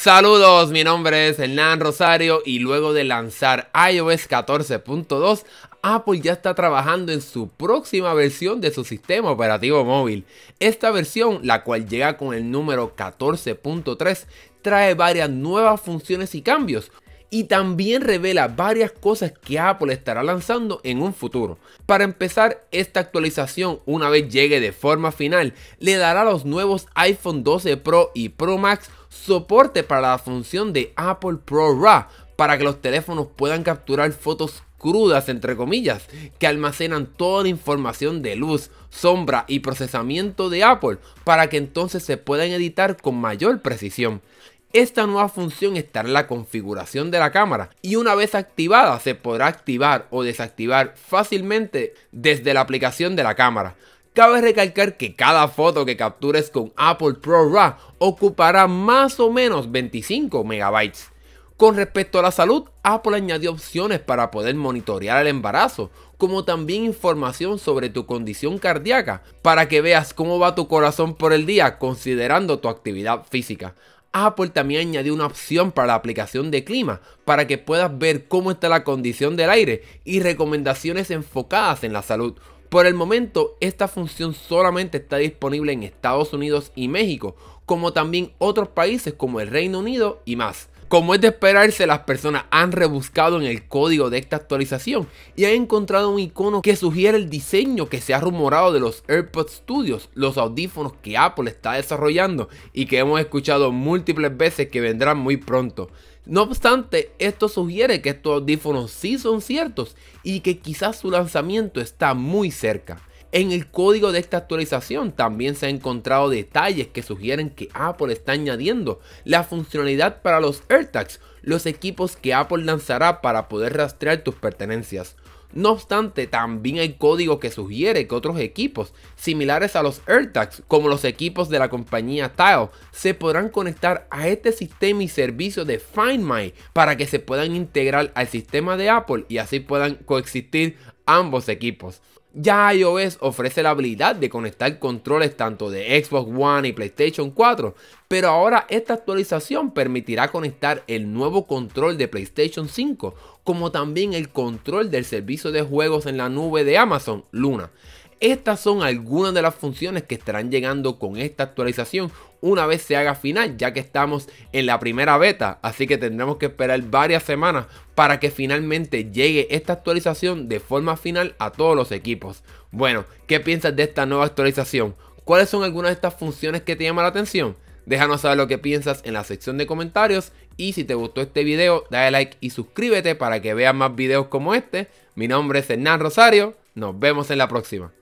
Saludos, mi nombre es Hernán Rosario y luego de lanzar iOS 14.2, Apple ya está trabajando en su próxima versión de su sistema operativo móvil. Esta versión, la cual llega con el número 14.3, trae varias nuevas funciones y cambios, y también revela varias cosas que Apple estará lanzando en un futuro. Para empezar, esta actualización, una vez llegue de forma final, le dará a los nuevos iPhone 12 Pro y Pro Max soporte para la función de Apple Pro para que los teléfonos puedan capturar fotos crudas, entre comillas, que almacenan toda la información de luz, sombra y procesamiento de Apple para que entonces se puedan editar con mayor precisión. Esta nueva función estará en la configuración de la cámara y una vez activada se podrá activar o desactivar fácilmente desde la aplicación de la cámara. Cabe recalcar que cada foto que captures con Apple Pro RAW ocupará más o menos 25 MB. Con respecto a la salud, Apple añadió opciones para poder monitorear el embarazo, como también información sobre tu condición cardíaca, para que veas cómo va tu corazón por el día considerando tu actividad física. Apple también añadió una opción para la aplicación de clima, para que puedas ver cómo está la condición del aire y recomendaciones enfocadas en la salud. Por el momento, esta función solamente está disponible en Estados Unidos y México, como también otros países como el Reino Unido y más. Como es de esperarse, las personas han rebuscado en el código de esta actualización y han encontrado un icono que sugiere el diseño que se ha rumorado de los AirPods Studios, los audífonos que Apple está desarrollando y que hemos escuchado múltiples veces que vendrán muy pronto. No obstante, esto sugiere que estos audífonos sí son ciertos y que quizás su lanzamiento está muy cerca. En el código de esta actualización también se han encontrado detalles que sugieren que Apple está añadiendo la funcionalidad para los AirTags, los equipos que Apple lanzará para poder rastrear tus pertenencias. No obstante, también hay código que sugiere que otros equipos similares a los AirTags, como los equipos de la compañía Tile, se podrán conectar a este sistema y servicio de Find My para que se puedan integrar al sistema de Apple y así puedan coexistir ambos equipos. Ya iOS ofrece la habilidad de conectar controles tanto de Xbox One y PlayStation 4, pero ahora esta actualización permitirá conectar el nuevo control de PlayStation 5, como también el control del servicio de juegos en la nube de Amazon, Luna. Estas son algunas de las funciones que estarán llegando con esta actualización una vez se haga final, ya que estamos en la primera beta, así que tendremos que esperar varias semanas para que finalmente llegue esta actualización de forma final a todos los equipos. Bueno, ¿qué piensas de esta nueva actualización? ¿Cuáles son algunas de estas funciones que te llaman la atención? Déjanos saber lo que piensas en la sección de comentarios y si te gustó este video, dale like y suscríbete para que veas más videos como este. Mi nombre es Hernán Rosario, nos vemos en la próxima.